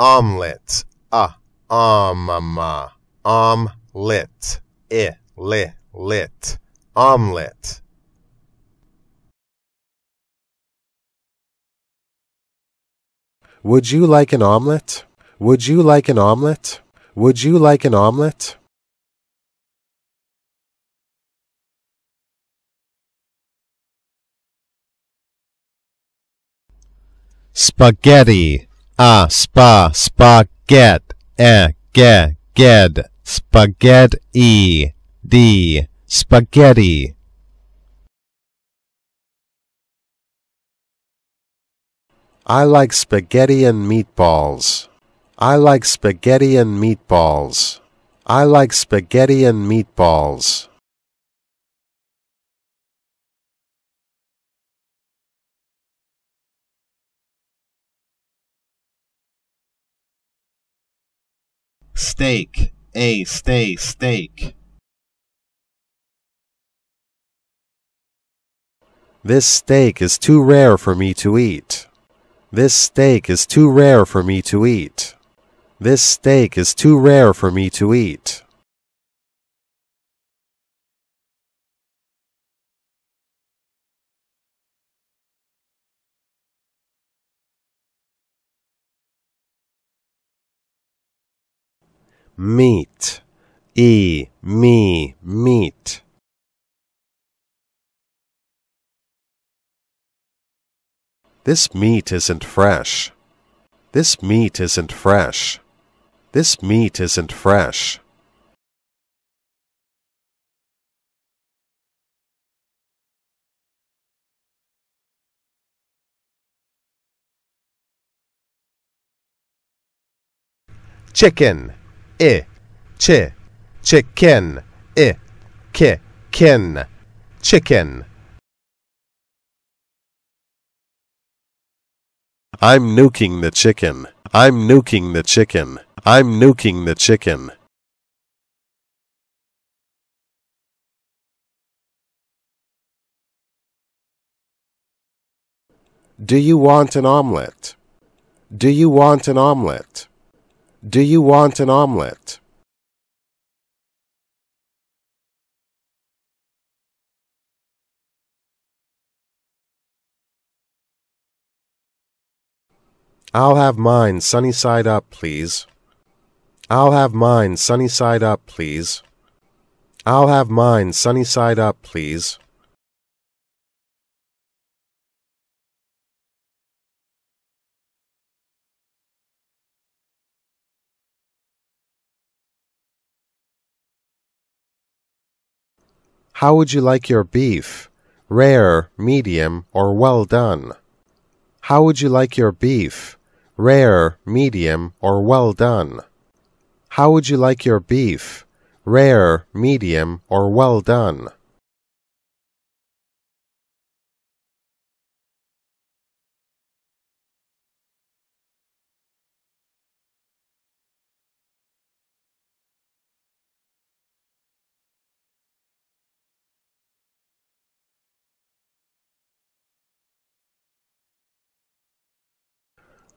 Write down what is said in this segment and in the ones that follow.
omelet, a, ah, um, um, uh, omelet, i, eh, li, lit, omelet. Would you like an omelet? Would you like an omelet? Would you like an omelet? Spaghetti a spa get, e get get spaghetti d spaghetti I like spaghetti and meatballs. I like spaghetti and meatballs. I like spaghetti and meatballs. Steak. A stay steak. This steak is too rare for me to eat. This steak is too rare for me to eat. This steak is too rare for me to eat. meat, e, me, meat. This meat isn't fresh. This meat isn't fresh. This meat isn't fresh. Chicken e, che, chicken, e, ke, ken, chicken. I'm nuking the chicken. I'm nuking the chicken. I'm nuking the chicken. Do you want an omelette? Do you want an omelette? Do you want an omelette? I'll have mine sunny side up, please. I'll have mine sunny side up, please. I'll have mine sunny side up, please. How would you like your beef? Rare, medium, or well done? How would you like your beef? Rare, medium, or well done? How would you like your beef? Rare, medium, or well done?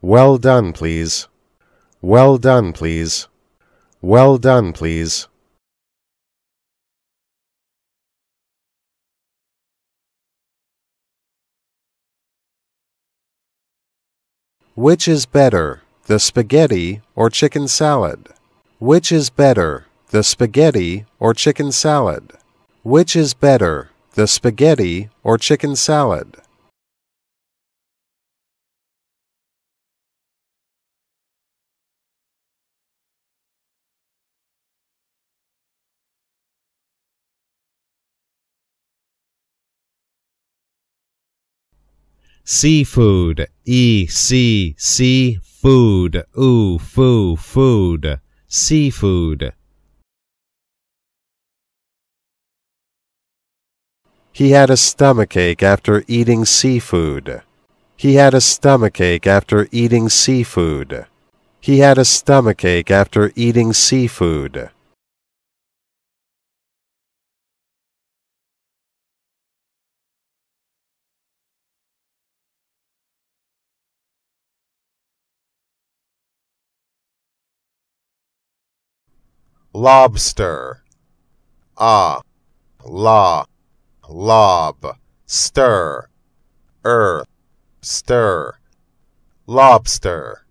Well done, please. Well done, please. Well done, please. Which is better, the spaghetti or chicken salad? Which is better, the spaghetti or chicken salad? Which is better, the spaghetti or chicken salad? Seafood. E, C, C, food. Oo, foo, food. Seafood. He had a stomachache after eating seafood. He had a stomachache after eating seafood. He had a stomachache after eating seafood. lobster. Ah, la, lob, stir, er, stir, lobster.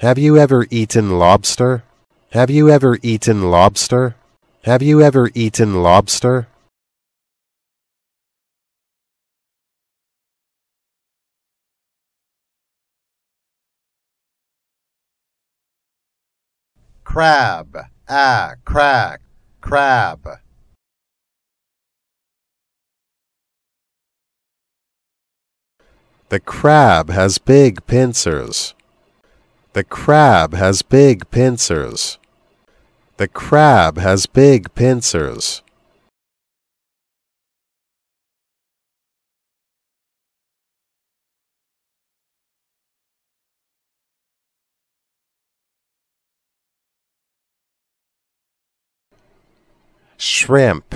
Have you ever eaten lobster? Have you ever eaten lobster? Have you ever eaten lobster? crab, a crack, crab. The crab has big pincers. The crab has big pincers. The crab has big pincers. shrimp,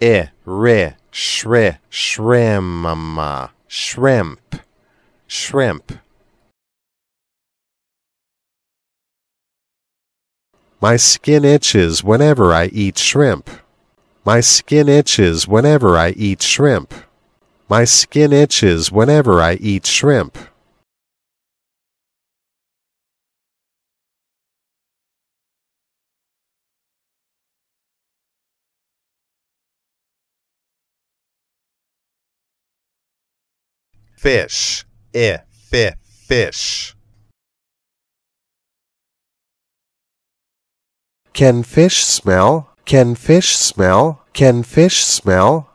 eh, re, shri, shrim, shrimp, shrimp. My skin itches whenever I eat shrimp. My skin itches whenever I eat shrimp. My skin itches whenever I eat shrimp. fish, eh, if, if, fish. Can fish smell? Can fish smell? Can fish smell?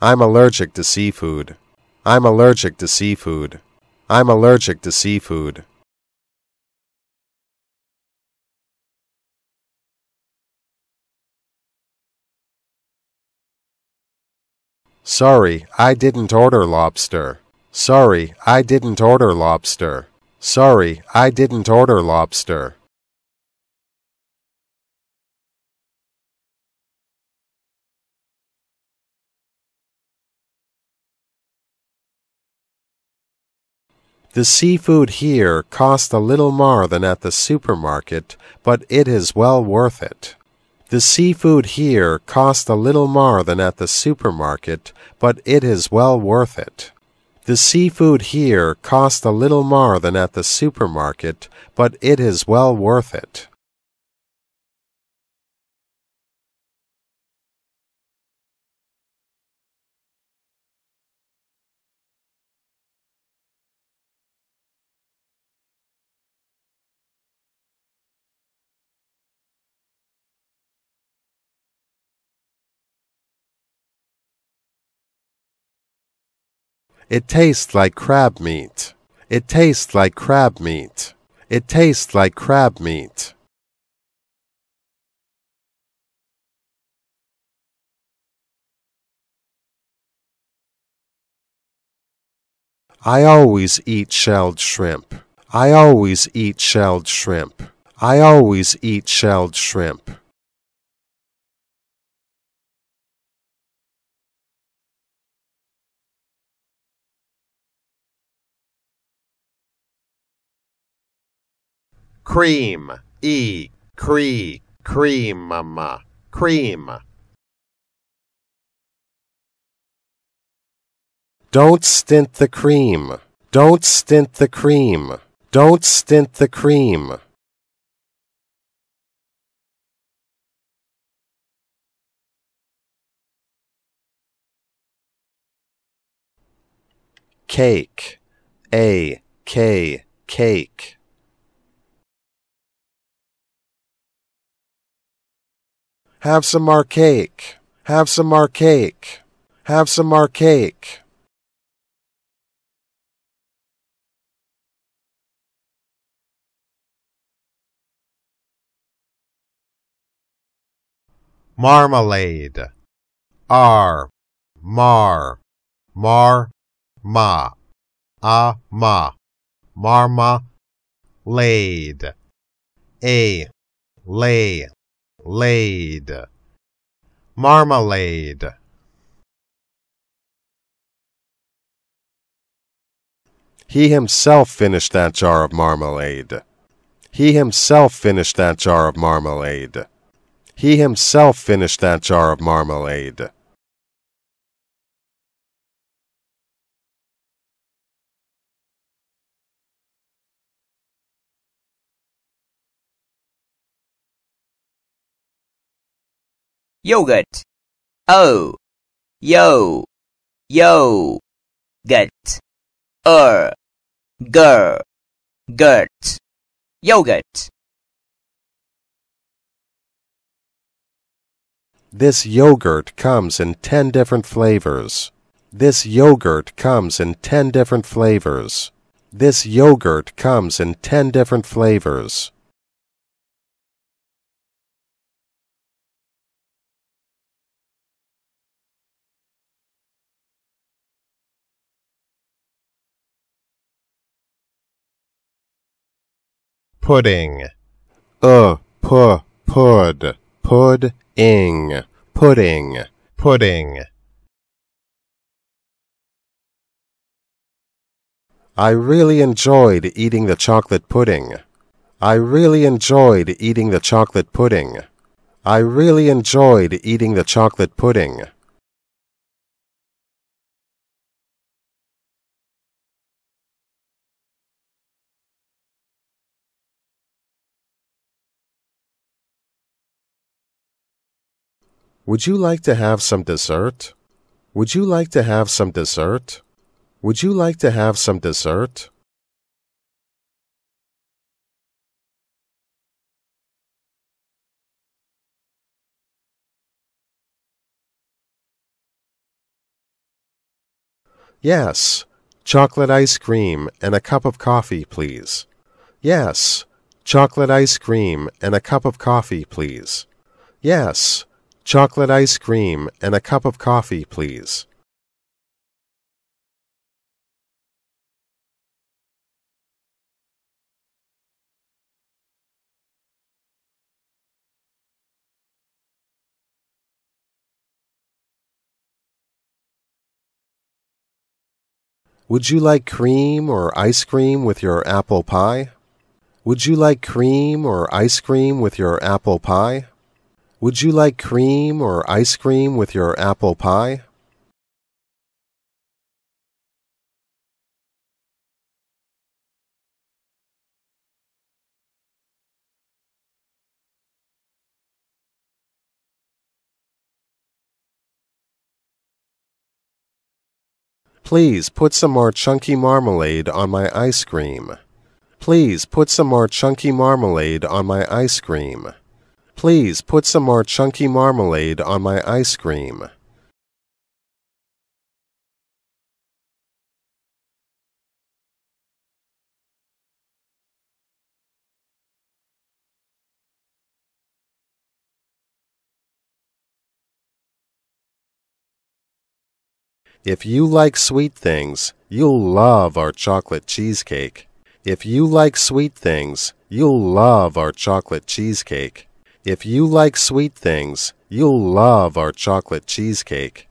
I'm allergic to seafood. I'm allergic to seafood. I'm allergic to seafood. Sorry, I didn't order lobster. Sorry, I didn't order lobster. Sorry, I didn't order lobster. The seafood here costs a little more than at the supermarket, but it is well worth it. The seafood here costs a little more than at the supermarket, but it is well worth it. The seafood here costs a little more than at the supermarket, but it is well worth it. It tastes like crab meat. It tastes like crab meat. It tastes like crab meat. I always eat shelled shrimp. I always eat shelled shrimp. I always eat shelled shrimp. cream, e, cree, cream, cream. Don't stint the cream. Don't stint the cream. Don't stint the cream. Cake. A. K. Cake. Have some archaic. Have some archaic. Have some archaic. Marmalade. R. Mar. Mar. Ma. A. Ma. Marma. Laid. A. Lay. Laid. Marmalade. He himself finished that jar of marmalade. He himself finished that jar of marmalade. He himself finished that jar of marmalade. yogurt o oh. yo yo gut er ger gert yogurt This yogurt comes in 10 different flavors. This yogurt comes in 10 different flavors. This yogurt comes in 10 different flavors. pudding. Uh, pu, pud, pud, ing, pudding, pudding. I really enjoyed eating the chocolate pudding. I really enjoyed eating the chocolate pudding. I really enjoyed eating the chocolate pudding. Would you like to have some dessert? Would you like to have some dessert? Would you like to have some dessert? Yes. Chocolate ice cream and a cup of coffee, please. Yes. Chocolate ice cream and a cup of coffee, please. Yes chocolate ice cream, and a cup of coffee, please. Would you like cream or ice cream with your apple pie? Would you like cream or ice cream with your apple pie? Would you like cream or ice cream with your apple pie? Please put some more chunky marmalade on my ice cream. Please put some more chunky marmalade on my ice cream. Please put some more chunky marmalade on my ice cream. If you like sweet things, you'll love our chocolate cheesecake. If you like sweet things, you'll love our chocolate cheesecake. If you like sweet things, you'll love our chocolate cheesecake.